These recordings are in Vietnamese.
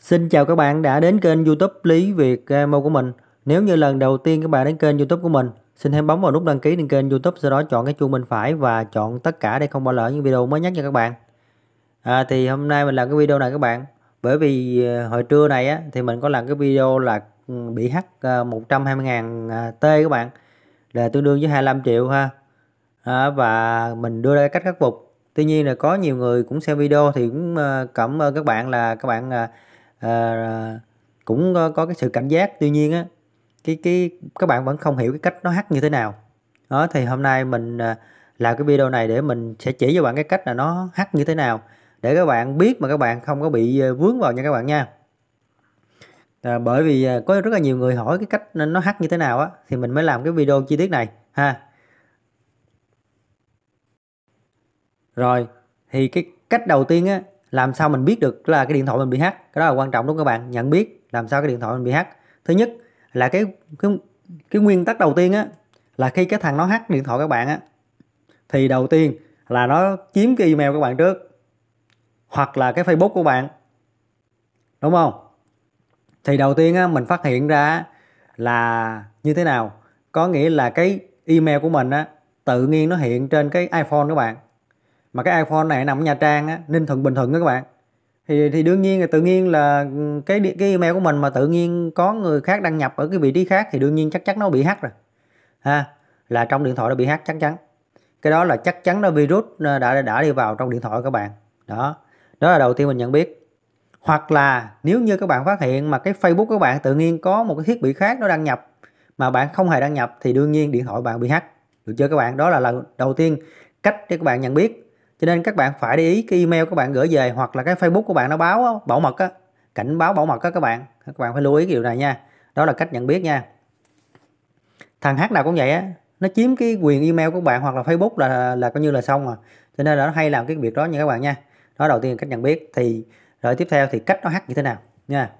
Xin chào các bạn đã đến kênh youtube Lý Việt Gamer của mình Nếu như lần đầu tiên các bạn đến kênh youtube của mình Xin hãy bấm vào nút đăng ký trên kênh youtube Sau đó chọn cái chuông bên phải và chọn tất cả để không bỏ lỡ những video mới nhất nha các bạn à, Thì hôm nay mình làm cái video này các bạn Bởi vì à, hồi trưa này á, thì mình có làm cái video là ừ, bị hack 120.000 à, à, T các bạn Là tương đương với 25 triệu ha à, Và mình đưa ra cách khắc phục Tuy nhiên là có nhiều người cũng xem video thì cũng cảm ơn các bạn là các bạn à, cũng có, có cái sự cảnh giác tuy nhiên á cái cái các bạn vẫn không hiểu cái cách nó hát như thế nào đó thì hôm nay mình ờ, làm cái video này để mình sẽ chỉ cho bạn cái cách là nó hát như thế nào để các bạn biết mà các bạn không có bị ờ, vướng vào nha các bạn nha à, bởi vì có rất là nhiều người hỏi cái cách nó hát như thế nào á thì mình mới làm cái video chi tiết này ha rồi thì cái cách đầu tiên á làm sao mình biết được là cái điện thoại mình bị hack cái đó là quan trọng đúng không các bạn nhận biết làm sao cái điện thoại mình bị hack thứ nhất là cái cái, cái nguyên tắc đầu tiên á là khi cái thằng nó hack điện thoại các bạn á thì đầu tiên là nó chiếm cái email các bạn trước hoặc là cái facebook của bạn đúng không thì đầu tiên á mình phát hiện ra là như thế nào có nghĩa là cái email của mình á tự nhiên nó hiện trên cái iphone các bạn mà cái iPhone này nằm ở Nha Trang á, Ninh Thuận Bình Thuận các bạn thì thì đương nhiên là tự nhiên là ừ, cái cái email của mình mà tự nhiên có người khác đăng nhập ở cái vị trí khác thì đương nhiên chắc chắn nó bị hack rồi ha là trong điện thoại nó bị hack chắc chắn cái đó là chắc chắn nó virus ờ, đã đã đi vào trong điện thoại các bạn đó đó là đầu tiên mình nhận biết hoặc là nếu như các bạn phát hiện mà cái Facebook các bạn tự nhiên có một cái thiết bị khác nó đăng nhập mà bạn không hề đăng nhập thì đương nhiên điện thoại bạn bị hack được chưa các bạn đó là lần đầu tiên cách để các bạn nhận biết cho nên các bạn phải để ý cái email các bạn gửi về hoặc là cái facebook của bạn nó báo bảo mật á cảnh báo bảo mật á các bạn các bạn phải lưu ý cái điều này nha đó là cách nhận biết nha thằng hát nào cũng vậy á nó chiếm cái quyền email của bạn hoặc là facebook là là coi như là xong mà cho nên là nó hay làm cái việc đó nha các bạn nha đó đầu tiên là cách nhận biết thì rồi tiếp theo thì cách nó hát như thế nào nha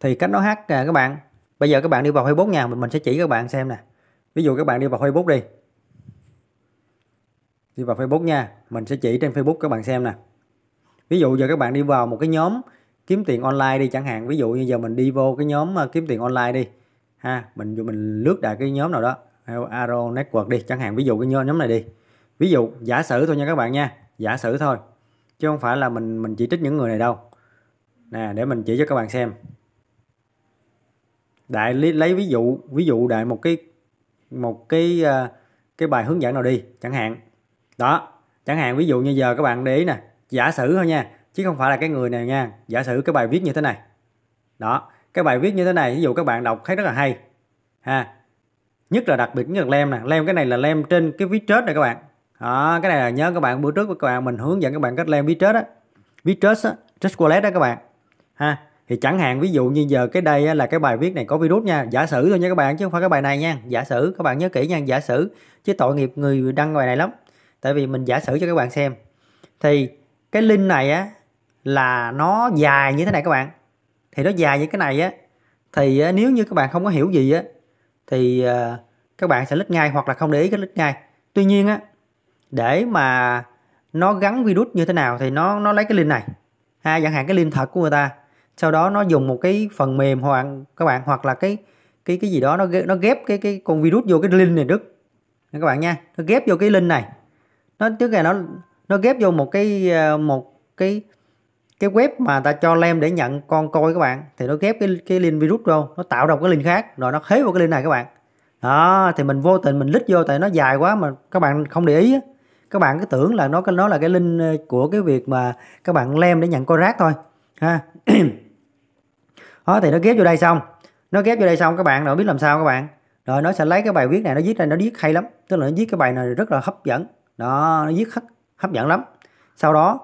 thì cách nó hát các bạn bây giờ các bạn đi vào facebook nha mình sẽ chỉ các bạn xem nè ví dụ các bạn đi vào Facebook đi đi vào Facebook nha mình sẽ chỉ trên Facebook các bạn xem nè ví dụ giờ các bạn đi vào một cái nhóm kiếm tiền online đi chẳng hạn ví dụ như giờ mình đi vô cái nhóm ờ, kiếm tiền online đi ha mình mình lướt đại cái nhóm nào đó Arrow Network đi chẳng hạn ví dụ cái nhóm này đi ví dụ giả sử thôi nha các bạn nha giả sử thôi chứ không phải là mình mình chỉ trích những người này đâu nè để mình chỉ cho các bạn xem đại lấy, lấy ví dụ ví dụ đại một cái một cái ờ, cái bài hướng dẫn nào đi chẳng hạn đó chẳng hạn ví dụ như giờ các bạn để ý nè giả sử thôi nha chứ không phải là cái người này nha giả sử cái bài viết như thế này đó cái bài viết như thế này ví dụ các bạn đọc thấy rất là hay ha nhất là đặc biệt như là lem nè lem cái này là lem trên cái viết chết này các bạn đó, cái này là nhớ các bạn bữa trước các bạn mình hướng dẫn các bạn cách lem viết chết á viết chết á chết wallet đó các bạn ha thì chẳng hạn ví dụ như giờ cái đây là cái bài viết này có virus nha giả sử thôi nha các bạn chứ không phải cái bài này nha giả sử các bạn nhớ kỹ nha giả sử chứ tội nghiệp người đăng bài này lắm tại vì mình giả sử cho các bạn xem thì cái link này á là nó dài như thế này các bạn thì nó dài như cái này á thì ờ, nếu như các bạn không có hiểu gì á thì ờ, các bạn sẽ lít ngay hoặc là không để ý cái lít ngay tuy nhiên á để mà nó gắn virus như thế nào thì nó nó lấy cái link này ha chẳng hạn cái link thật của người ta sau đó nó dùng một cái phần mềm hoặc các bạn hoặc là cái cái cái gì đó nó nó ghép cái cái con virus vô cái link này trước các bạn nha nó ghép vô cái link này nó trước này nó nó ghép vô một cái ờ, một cái cái web mà ta cho lem để nhận con coi các bạn thì nó ghép cái cái link virus vô nó tạo ra một cái link khác rồi nó khế vào cái link này các bạn đó thì mình vô tình mình lít vô tại nó dài quá mà các bạn không để ý các bạn cứ tưởng là nó nó là cái link ờ, của cái việc mà các bạn lem để nhận coi rác thôi ha đó thì nó ghép vô đây xong nó ghép vô đây xong các bạn rồi biết làm sao các bạn rồi nó sẽ lấy cái bài viết này nó viết ra nó viết hay lắm tức là nó viết cái bài này rất là hấp dẫn đó nó viết hấp, hấp dẫn lắm sau đó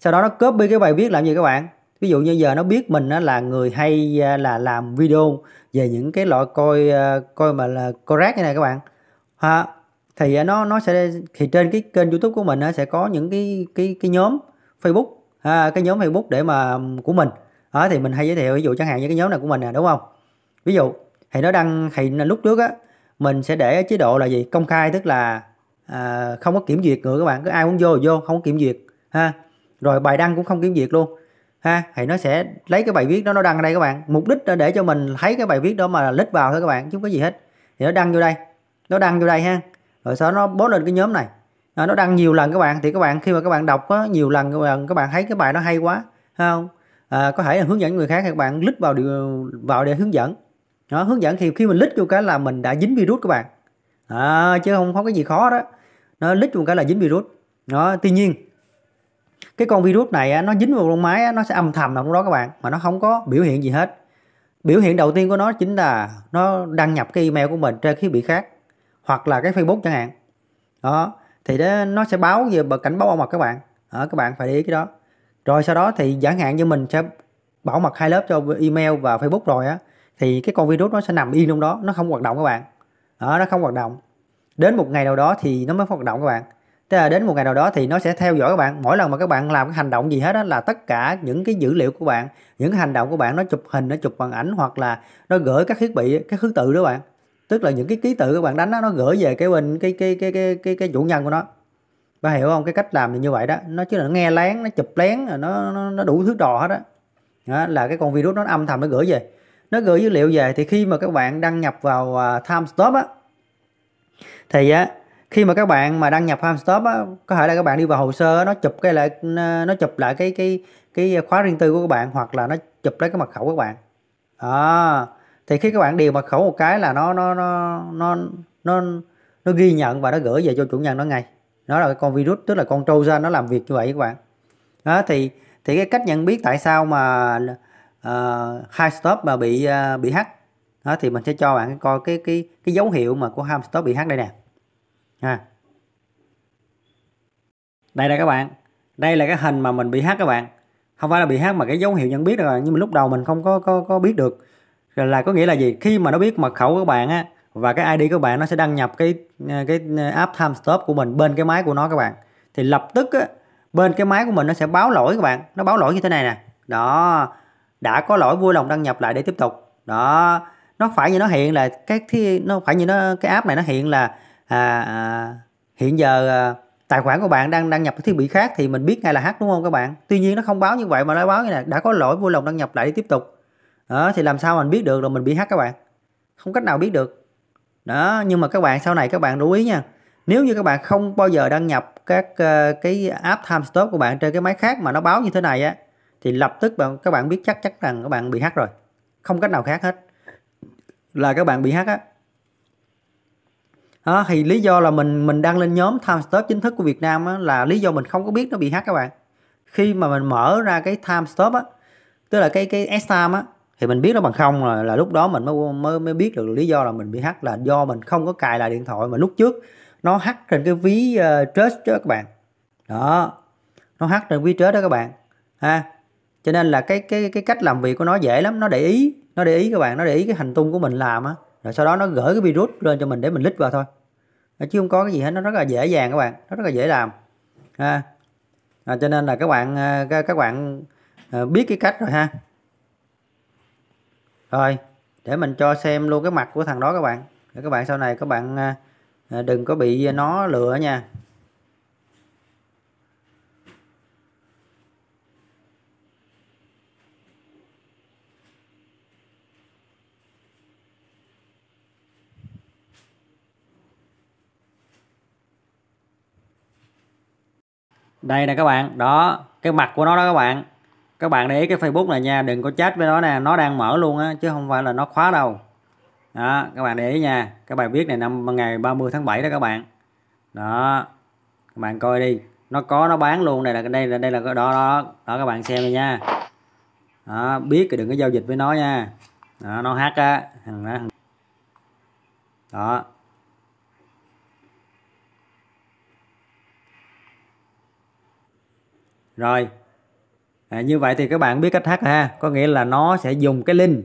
sau đó nó copy cái bài viết làm gì các bạn ví dụ như giờ nó biết mình là người hay à, là làm video về những cái loại coi à, coi mà là coi rác như này các bạn ha thì à, nó nó sẽ thì trên cái kênh youtube của mình nó sẽ có những cái cái cái nhóm facebook ha, cái nhóm facebook để mà của mình đó ờ, thì mình hay giới thiệu ví dụ chẳng hạn như cái nhóm này của mình nè đúng không ví dụ thì nó đăng thì lúc trước á mình sẽ để chế độ là gì công khai tức là à, không có kiểm duyệt nữa các bạn cứ ai muốn vô thì vô không có kiểm duyệt ha rồi bài đăng cũng không kiểm duyệt luôn ha thì nó sẽ lấy cái bài viết đó nó đăng ở đây các bạn mục đích là để cho mình thấy cái bài viết đó mà lít vào thôi các bạn chứ không có gì hết thì nó đăng vô đây nó đăng vô đây ha rồi sau đó nó post lên cái nhóm này à, nó đăng nhiều lần các bạn thì các bạn khi mà các bạn đọc á, nhiều lần các bạn, các bạn thấy cái bài nó hay quá ha không à, có thể là hướng dẫn người khác các bạn lít vào điều, vào để hướng dẫn đó, hướng dẫn thì khi mình lít vô cái là mình đã dính virus các bạn à, chứ không có cái gì khó đó nó lít vô cái là dính virus đó tuy nhiên cái con virus này nó dính vào con máy nó sẽ âm thầm nằm trong đó các bạn mà nó không có biểu hiện gì hết biểu hiện đầu tiên của nó chính là nó đăng nhập cái email của mình trên thiết bị khác hoặc là cái facebook chẳng hạn đó thì đó, nó sẽ báo về cảnh báo bảo mật các bạn à, các bạn phải để ý cái đó rồi sau đó thì giả hạn như mình sẽ bảo mật hai lớp cho email và facebook rồi á thì cái con virus nó sẽ nằm yên trong đó nó không hoạt động các bạn đó, nó không hoạt động đến một ngày nào đó thì nó mới hoạt động các bạn tức là đến một ngày nào đó thì nó sẽ theo dõi các bạn mỗi lần mà các bạn làm cái hành động gì hết đó là tất cả những cái dữ liệu của bạn những cái hành động của bạn nó chụp hình nó chụp bằng ảnh hoặc là nó gửi các thiết bị các thứ tự đó bạn tức là những cái ký tự các bạn đánh đó, nó gửi về cái bên cái cái cái cái cái, cái chủ nhân của nó bà hiểu không cái cách làm thì như vậy đó nó chứ là nó nghe lén nó chụp lén nó nó, nó đủ thứ trò hết đó. đó là cái con virus nó âm thầm nó gửi về nó gửi dữ liệu về thì khi mà các bạn đăng nhập vào uh, à, timestamp á thì á khi mà các bạn mà đăng nhập timestamp á có thể là các bạn đi vào hồ sơ nó chụp cái lại nó chụp lại cái cái cái khóa riêng tư của các bạn hoặc là nó chụp lấy cái mật khẩu của các bạn à, thì khi các bạn điều mật khẩu một cái là nó nó nó nó nó nó ghi nhận và nó gửi về cho chủ nhân nó ngay nó là cái con virus tức là con trâu ra nó làm việc như vậy các bạn đó thì thì cái cách nhận biết tại sao mà uh, ờ, high stop mà bị uh, bị hack đó thì mình sẽ cho bạn coi cái cái cái dấu hiệu mà của high stop bị hack đây nè ha đây là các bạn đây là cái hình mà mình bị hack các bạn không phải là bị hack mà cái dấu hiệu nhận biết rồi nhưng mà lúc đầu mình không có có có biết được là có nghĩa là gì khi mà nó biết mật khẩu các bạn á và cái ID các bạn nó sẽ đăng nhập cái à, cái à, app time stop của mình bên cái máy của nó các bạn thì lập tức á, bên cái máy của mình nó sẽ báo lỗi các bạn nó báo lỗi như thế này nè đó đã có lỗi vui lòng đăng nhập lại để tiếp tục đó nó phải như nó hiện là cái thi nó phải như nó cái app này nó hiện là à, à, hiện giờ à, tài khoản của bạn đang đăng nhập cái thiết bị khác thì mình biết ngay là hack đúng không các bạn tuy nhiên nó không báo như vậy mà nó báo như này đã có lỗi vui lòng đăng nhập lại để tiếp tục đó, thì làm sao mình biết được là mình bị hack các bạn không cách nào biết được đó nhưng mà các bạn sau này các bạn lưu ý nha nếu như các bạn không bao giờ đăng nhập các ờ, cái app time stop của bạn trên cái máy khác mà nó báo như thế này á thì lập tức bạn các bạn biết chắc chắc rằng các bạn bị hack rồi không cách nào khác hết là các bạn bị hack á đó, thì lý do là mình mình đăng lên nhóm time stop chính thức của Việt Nam á, là lý do mình không có biết nó bị hack các bạn khi mà mình mở ra cái time stop á tức là cái cái s time á thì mình biết nó bằng không rồi là lúc đó mình mới mới mới biết được lý do là mình bị hack là do mình không có cài lại điện thoại mà lúc trước nó hack trên cái ví uh, trust đó các bạn đó nó hack trên ví trust đó các bạn ha cho nên là cái cái cái cách làm việc của nó dễ lắm nó để ý nó để ý các bạn nó để ý cái hành tung của mình làm á rồi sau đó nó gửi cái virus lên cho mình để mình lít vào thôi chứ không có cái gì hết nó rất là dễ dàng các bạn nó rất là dễ làm ha à, cho nên là các bạn ờ, các các bạn ờ, biết cái cách rồi ha rồi để mình cho xem luôn cái mặt của thằng đó các bạn để các bạn sau này các bạn à, à, đừng có bị nó lừa nha đây nè các bạn đó cái mặt của nó đó các bạn các bạn để ý cái facebook này nha đừng có chat với nó nè nó đang mở luôn á chứ không phải là nó khóa đâu đó các bạn để ý nha cái bài viết này năm ngày 30 tháng 7 đó các bạn đó các bạn coi đi nó có nó bán luôn này là đây là đây là cái đó đó đó các bạn xem đi nha đó, biết thì đừng có giao dịch với nó nha đó, nó hát á thằng đó đó rồi à, như vậy thì các bạn biết cách hack à ha có nghĩa là nó sẽ dùng cái link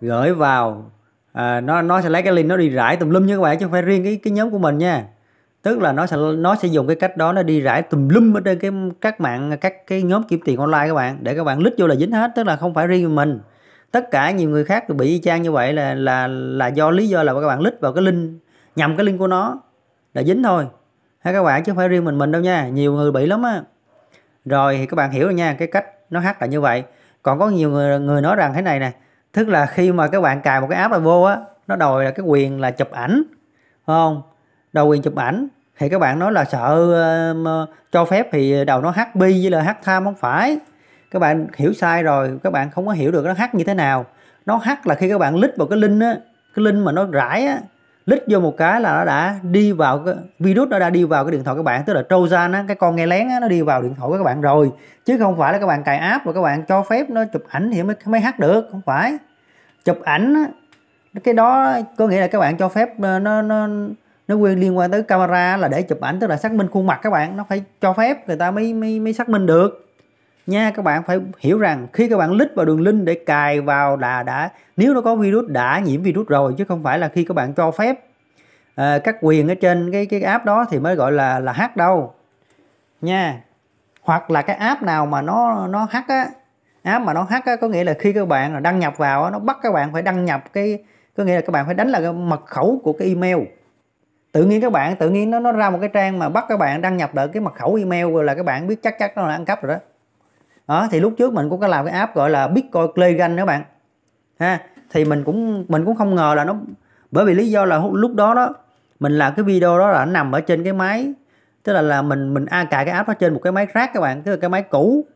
gửi vào à, nó nó sẽ lấy cái link nó đi rải tùm lum như các bạn chứ không phải riêng cái cái nhóm của mình nha tức là nó sẽ nó sẽ dùng cái cách đó nó đi rải tùm lum ở trên cái các mạng các cái nhóm kiếm tiền online các bạn để các bạn lít vô là dính hết tức là không phải riêng mình tất cả nhiều người khác bị y chang như vậy là là là do lý do là các bạn lít vào cái link nhầm cái link của nó là dính thôi hay các bạn chứ không phải riêng mình mình đâu nha nhiều người bị lắm á rồi thì các bạn hiểu rồi nha cái cách nó hát là như vậy còn có nhiều người người nói rằng thế này nè tức là khi mà các bạn cài một cái app là vô á nó đòi là cái quyền là chụp ảnh không đòi quyền chụp ảnh thì các bạn nói là sợ uh, cho phép thì đầu nó hát bi với là hát tham không phải các bạn hiểu sai rồi các bạn không có hiểu được nó hát như thế nào nó hát là khi các bạn lít vào cái link á cái link mà nó rải á lít vô một cái là nó đã đi vào cái virus nó đã đi vào cái điện thoại các bạn tức là trojan á, cái con nghe lén á, nó đi vào điện thoại của các bạn rồi chứ không phải là các bạn cài app và các bạn cho phép nó chụp ảnh thì mới mới hát được không phải chụp ảnh cái đó có nghĩa là các bạn cho phép ờ, nó nó nó quyền liên quan tới camera là để chụp ảnh tức là xác minh khuôn mặt các bạn nó phải cho phép người ta mới mới mới xác minh được nha các bạn phải hiểu rằng khi các bạn lít vào đường link để cài vào là đã nếu nó có virus đã nhiễm virus rồi chứ không phải là khi các bạn cho phép à, các quyền ở trên cái cái app đó thì mới gọi là là hack đâu nha hoặc là cái app nào mà nó nó hack á app mà nó hack á có nghĩa là khi các bạn đăng nhập vào nó bắt các bạn phải đăng nhập cái có nghĩa là các bạn phải đánh là cái mật khẩu của cái email tự nhiên các bạn tự nhiên nó nó ra một cái trang mà bắt các bạn đăng nhập được cái mật khẩu email rồi là các bạn biết chắc chắc nó là ăn cắp rồi đó đó thì lúc trước mình cũng có làm cái app gọi là bitcoin playground các bạn ha thì mình cũng mình cũng không ngờ là nó bởi vì lý do là lúc đó đó mình làm cái video đó là nằm ở trên cái máy tức là là mình mình a cài cái app đó trên một cái máy khác các bạn tức là cái máy cũ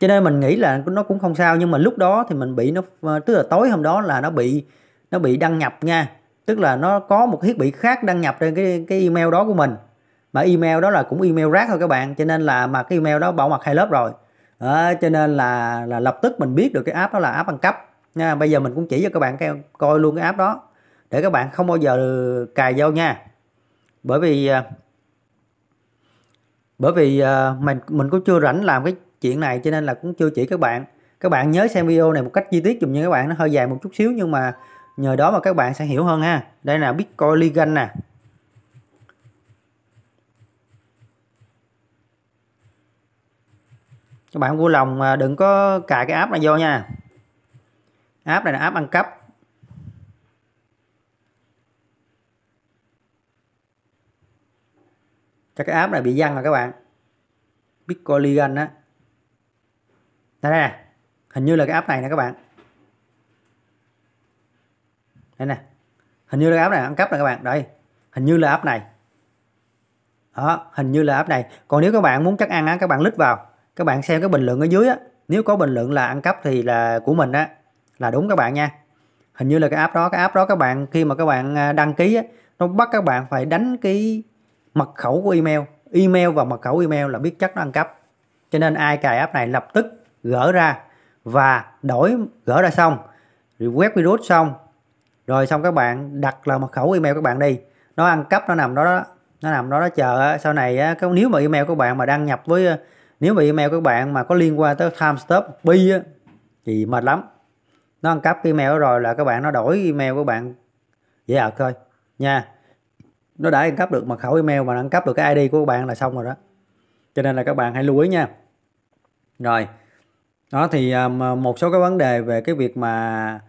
cho nên mình nghĩ là nó cũng không sao nhưng mà lúc đó thì mình bị nó ờ, tức là tối hôm đó là nó bị nó bị đăng nhập nha tức là nó có một thiết bị khác đăng nhập trên cái cái email đó của mình mà email đó là cũng email rác thôi các bạn cho nên là mà cái email đó bảo mật hai lớp rồi đó, cho nên là là lập tức mình biết được cái app đó là app ăn cắp nha bây giờ mình cũng chỉ cho các bạn coi luôn cái app đó để các bạn không bao giờ cài vô nha bởi vì à, bởi vì à, mình mình cũng chưa rảnh làm cái chuyện này cho nên là cũng chưa chỉ các bạn các bạn nhớ xem video này một cách chi tiết dùm như các bạn nó hơi dài một chút xíu nhưng mà nhờ đó mà các bạn sẽ hiểu hơn ha đây là bitcoin ligand nè các bạn vui lòng à, đừng có cài cái app này vô nha app này là app ăn cắp chắc cái app này bị văng rồi các bạn Bitcoin á đây nè hình như là cái app này nè các bạn đây nè hình như là app này ăn cắp nè các bạn đây hình như là app này đó hình như là app này còn nếu các bạn muốn chắc ăn á các bạn lít vào các bạn xem cái bình luận ở dưới á nếu có bình luận là ăn cắp thì là của mình á là đúng các bạn nha hình như là cái app đó cái app đó các bạn khi mà các bạn à, đăng ký á, nó bắt các bạn phải đánh cái mật khẩu của email email và mật khẩu email là biết chắc nó ăn cắp cho nên ai cài app này lập tức gỡ ra và đổi gỡ ra xong rồi web virus xong rồi xong các bạn đặt là mật khẩu email các bạn đi nó ăn cắp nó nằm đó, đó nó nằm đó nó chờ sau này nếu mà email của bạn mà đăng nhập với nếu mà email các bạn mà có liên quan tới timestamp bi á, thì mệt lắm nó ăn cắp email rồi là các bạn nó đổi email của bạn dễ ợt thôi nha nó đã ăn cắp được mật khẩu email mà ăn cắp được cái id của các bạn là xong rồi đó cho nên là các bạn hãy lưu ý nha rồi đó thì à, một số cái vấn đề về cái việc mà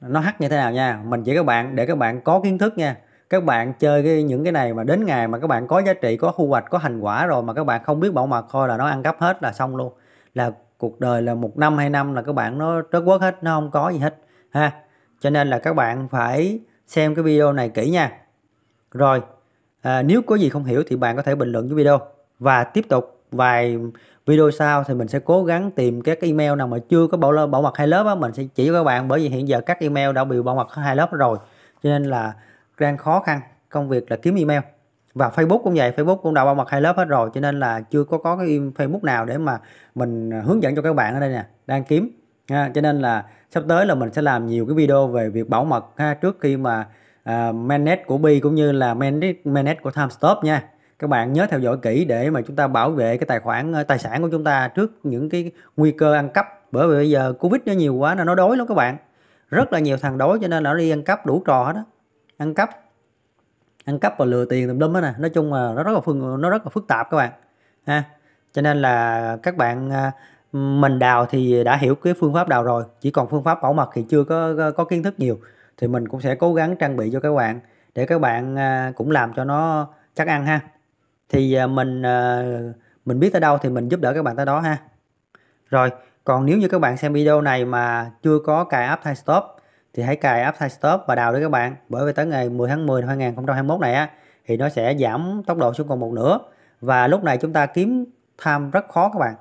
nó hack như thế nào nha mình chỉ các bạn để các bạn có kiến thức nha các bạn chơi cái, những cái này mà đến ngày mà các bạn có giá trị có thu hoạch có thành quả rồi mà các bạn không biết bảo mật thôi là nó ăn cắp hết là xong luôn là cuộc đời là một năm hai năm là các bạn nó trớt quất hết nó không có gì hết ha cho nên là các bạn phải xem cái video này kỹ nha rồi à, nếu có gì không hiểu thì bạn có thể bình luận dưới video và tiếp tục vài video sau thì mình sẽ cố gắng tìm các email nào mà chưa có bảo bảo mật hai lớp á mình sẽ chỉ các bạn bởi vì hiện giờ các email đã bị bảo mật hai lớp rồi cho nên là đang khó khăn công việc là kiếm email và Facebook cũng vậy Facebook cũng đã bao mặt hai lớp hết rồi cho nên là chưa có có cái Facebook nào để mà mình hướng dẫn cho các bạn ở đây nè đang kiếm ha. cho nên là sắp tới là mình sẽ làm nhiều cái video về việc bảo mật ha trước khi mà uh, à, mainnet của Bi cũng như là mainnet mainnet của TimeStop nha các bạn nhớ theo dõi kỹ để mà chúng ta bảo vệ cái tài khoản ờ, tài sản của chúng ta trước những cái nguy cơ ăn cắp bởi vì bây giờ covid nó nhiều quá nên nó đói lắm các bạn rất là nhiều thằng đói cho nên nó đi ăn cắp đủ trò hết á ăn cắp ăn cắp và lừa tiền tùm lum đó nè nói chung là nó rất là phương nó rất là phức tạp các bạn ha cho nên là các bạn à, mình đào thì đã hiểu cái phương pháp đào rồi chỉ còn phương pháp bảo mật thì chưa có có kiến thức nhiều thì mình cũng sẽ cố gắng trang bị cho các bạn để các bạn à, cũng làm cho nó chắc ăn ha thì à, mình mình biết tới đâu thì mình giúp đỡ các bạn tới đó ha rồi còn nếu như các bạn xem video này mà chưa có cài app stop thì hãy cài app Upside Stop và đào đi các bạn bởi vì tới ngày 10 tháng 10 năm 2021 này á thì nó sẽ giảm tốc độ xuống còn một nửa và lúc này chúng ta kiếm tham rất khó các bạn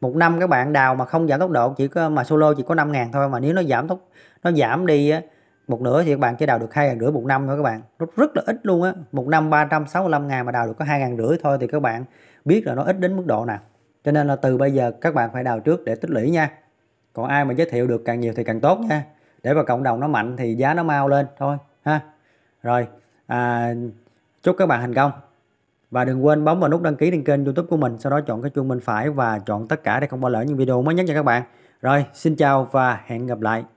một năm các bạn đào mà không giảm tốc độ chỉ có mà solo chỉ có 5 ngàn thôi mà nếu nó giảm tốc nó giảm đi một nửa thì các bạn chỉ đào được hai ngàn rưỡi một năm thôi các bạn rất rất là ít luôn á một năm 365 ngàn mà đào được có hai ngàn rưỡi thôi thì các bạn biết là nó ít đến mức độ nào cho nên là từ bây giờ các bạn phải đào trước để tích lũy nha còn ai mà giới thiệu được càng nhiều thì càng tốt nha để mà cộng đồng nó mạnh thì giá nó mau lên thôi ha rồi à, chúc các bạn thành công và đừng quên bấm vào nút đăng ký trên kênh youtube của mình sau đó chọn cái chuông bên phải và chọn tất cả để không bỏ lỡ những video mới nhất nha các bạn rồi xin chào và hẹn gặp lại